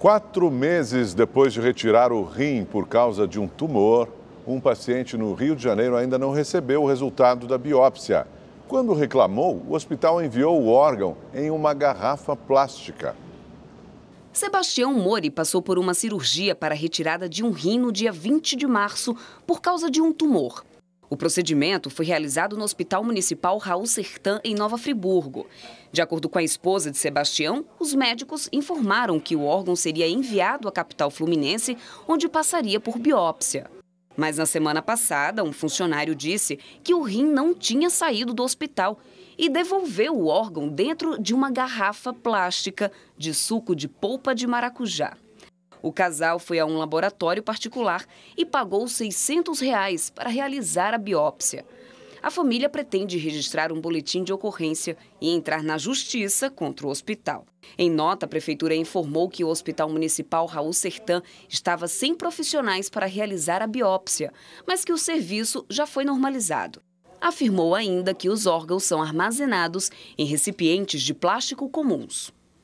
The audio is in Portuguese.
Quatro meses depois de retirar o rim por causa de um tumor, um paciente no Rio de Janeiro ainda não recebeu o resultado da biópsia. Quando reclamou, o hospital enviou o órgão em uma garrafa plástica. Sebastião Mori passou por uma cirurgia para a retirada de um rim no dia 20 de março por causa de um tumor. O procedimento foi realizado no Hospital Municipal Raul Sertã, em Nova Friburgo. De acordo com a esposa de Sebastião, os médicos informaram que o órgão seria enviado à capital fluminense, onde passaria por biópsia. Mas na semana passada, um funcionário disse que o rim não tinha saído do hospital e devolveu o órgão dentro de uma garrafa plástica de suco de polpa de maracujá. O casal foi a um laboratório particular e pagou R$ 600 reais para realizar a biópsia. A família pretende registrar um boletim de ocorrência e entrar na justiça contra o hospital. Em nota, a prefeitura informou que o Hospital Municipal Raul Sertã estava sem profissionais para realizar a biópsia, mas que o serviço já foi normalizado. Afirmou ainda que os órgãos são armazenados em recipientes de plástico comuns.